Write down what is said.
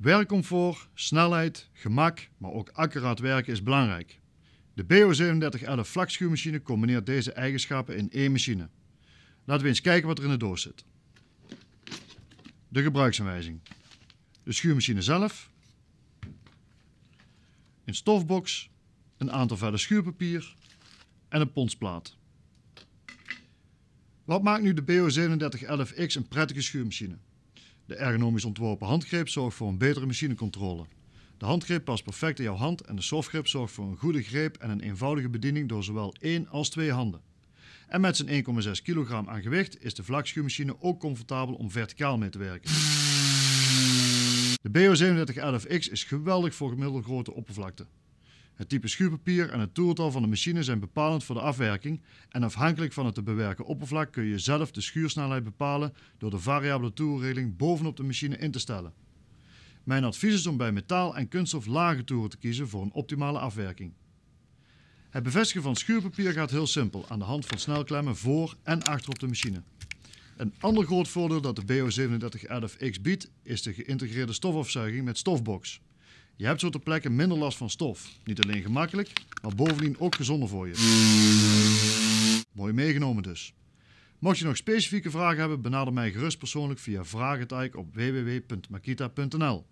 Werkcomfort, snelheid, gemak, maar ook accuraat werken is belangrijk. De BO3711 vlakschuurmachine combineert deze eigenschappen in één machine. Laten we eens kijken wat er in de doos zit. De gebruiksaanwijzing. De schuurmachine zelf. Een stofbox. Een aantal vellen schuurpapier. En een ponsplaat. Wat maakt nu de BO3711X een prettige schuurmachine? De ergonomisch ontworpen handgreep zorgt voor een betere machinecontrole. De handgreep past perfect in jouw hand en de softgreep zorgt voor een goede greep en een eenvoudige bediening door zowel één als twee handen. En met zijn 1,6 kg aan gewicht is de vlakschuurmachine ook comfortabel om verticaal mee te werken. De bo 37 lfx is geweldig voor gemiddelde grote oppervlakte. Het type schuurpapier en het toertal van de machine zijn bepalend voor de afwerking en afhankelijk van het te bewerken oppervlak kun je zelf de schuursnelheid bepalen door de variabele toerregeling bovenop de machine in te stellen. Mijn advies is om bij metaal en kunststof lage toeren te kiezen voor een optimale afwerking. Het bevestigen van schuurpapier gaat heel simpel aan de hand van snelklemmen voor en achter op de machine. Een ander groot voordeel dat de BO37RFX biedt is de geïntegreerde stofafzuiging met stofbox. Je hebt zo ter plekke minder last van stof. Niet alleen gemakkelijk, maar bovendien ook gezonder voor je. Mooi meegenomen dus. Mocht je nog specifieke vragen hebben, benader mij gerust persoonlijk via vragentijk op www.makita.nl.